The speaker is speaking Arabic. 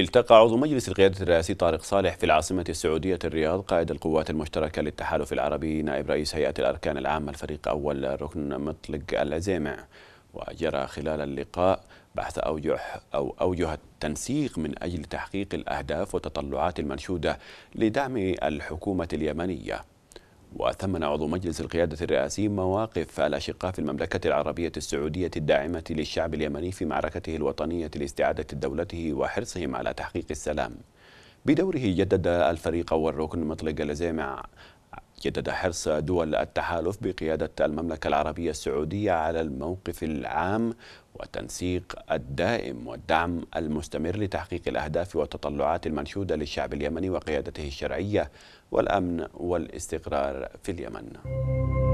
التقى عضو مجلس القيادة الرئاسي طارق صالح في العاصمة السعودية الرياض قائد القوات المشتركة للتحالف العربي نائب رئيس هيئة الأركان العامة الفريق أول ركن مطلق الأزامع وجرى خلال اللقاء بحث أوجه أو أوجه التنسيق من أجل تحقيق الأهداف والتطلعات المنشودة لدعم الحكومة اليمنية وثمن عضو مجلس القيادة الرئاسي مواقف الأشقاء في المملكة العربية السعودية الداعمة للشعب اليمني في معركته الوطنية لاستعادة دولته وحرصهم على تحقيق السلام بدوره جدد الفريق والركن مطلق الجامع جدد حرص دول التحالف بقيادة المملكة العربية السعودية على الموقف العام وتنسيق الدائم والدعم المستمر لتحقيق الأهداف والتطلعات المنشودة للشعب اليمني وقيادته الشرعية والأمن والاستقرار في اليمن.